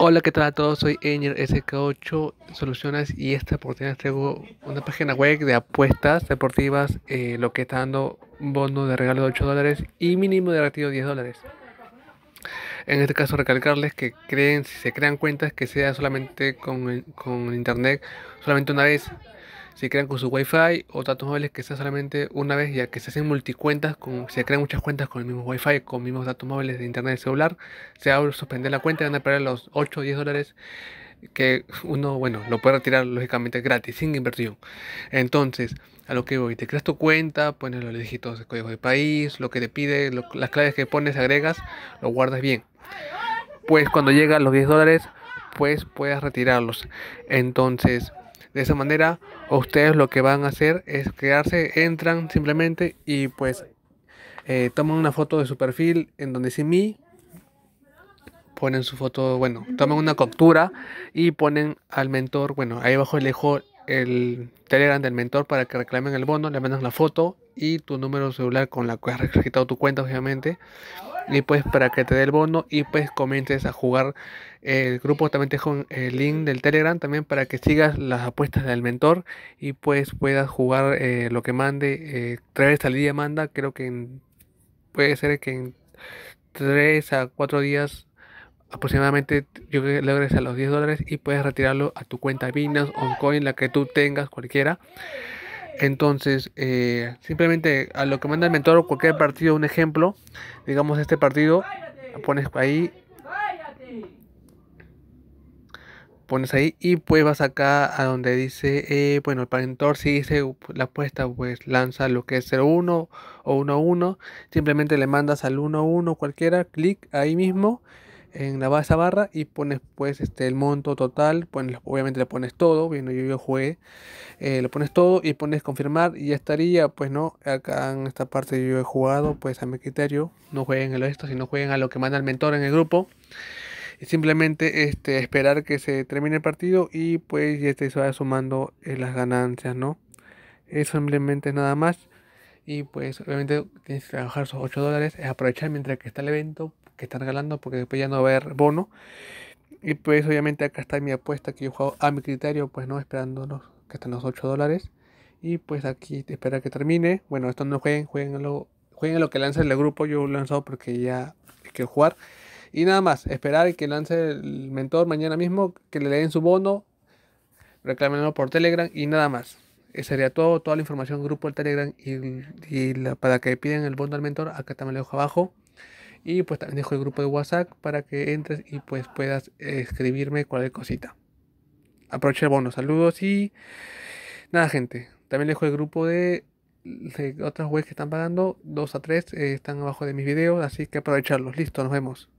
Hola, ¿qué tal a todos? Soy Enger SK8 Soluciones y esta oportunidad traigo una página web de apuestas deportivas, eh, lo que está dando bono de regalo de 8 dólares y mínimo de retiro 10 dólares. En este caso, recalcarles que creen, si se crean cuentas, que sea solamente con, con internet, solamente una vez si crean con su wifi o datos móviles que sea solamente una vez, ya que se hacen multicuentas, con, se crean muchas cuentas con el mismo Wi-Fi, con mismos datos móviles de internet celular, se va a suspender la cuenta y van a perder los 8 o 10 dólares que uno, bueno, lo puede retirar lógicamente gratis, sin inversión. Entonces, a lo que voy, te creas tu cuenta, pones los dígitos de código de país, lo que te pide, las claves que pones, agregas, lo guardas bien. Pues cuando llegan los 10 dólares, pues puedas retirarlos. Entonces, de esa manera, ustedes lo que van a hacer es crearse entran simplemente y pues eh, toman una foto de su perfil en donde dice mi ponen su foto, bueno, toman una captura y ponen al mentor, bueno, ahí abajo elijo el Telegram del mentor para que reclamen el bono, le mandas la foto y tu número celular con la que has registrado tu cuenta, obviamente y pues para que te dé el bono y pues comiences a jugar eh, el grupo también te dejo el link del telegram también para que sigas las apuestas del mentor y pues puedas jugar eh, lo que mande eh, tres veces al día manda creo que puede ser que en tres a cuatro días aproximadamente yo logres a los 10 dólares y puedes retirarlo a tu cuenta Binance, OnCoin, la que tú tengas, cualquiera. Entonces, eh, simplemente a lo que manda el mentor o cualquier partido, un ejemplo, digamos este partido, pones ahí, pones ahí y pues vas acá a donde dice, eh, bueno, el mentor si dice la apuesta, pues lanza lo que es 0-1 o 1-1, simplemente le mandas al 1-1 cualquiera, clic ahí mismo en la base barra y pones pues este el monto total, pues obviamente le pones todo, viendo yo, yo jugué, eh, lo pones todo y pones confirmar y ya estaría, pues no, acá en esta parte yo he jugado pues a mi criterio, no jueguen a lo esto, sino jueguen a lo que manda el mentor en el grupo y simplemente este, esperar que se termine el partido y pues ya se va sumando eh, las ganancias, ¿no? Eso simplemente nada más. Y pues obviamente tienes que trabajar esos 8 dólares, es eh, aprovechar mientras que está el evento que están regalando porque después ya no va a haber bono. Y pues obviamente acá está mi apuesta que yo juego a mi criterio, pues no esperándonos que están los 8 dólares. Y pues aquí espera que termine. Bueno, esto no jueguen, jueguen lo, jueguen lo que lance el grupo. Yo lo he lanzado porque ya hay que jugar. Y nada más, esperar que lance el mentor mañana mismo, que le den su bono, reclámenlo por Telegram y nada más. Eh, sería todo, toda la información grupo del Telegram y, la, para que piden el bono al mentor, acá también lo dejo abajo. Y pues también dejo el grupo de WhatsApp para que entres y pues puedas eh, escribirme cualquier cosita. Aproveche el bono, saludos y nada gente. También dejo el grupo de, otras webs que están pagando, 2 a 3, eh, están abajo de mis videos, así que aprovecharlos. Listo, nos vemos.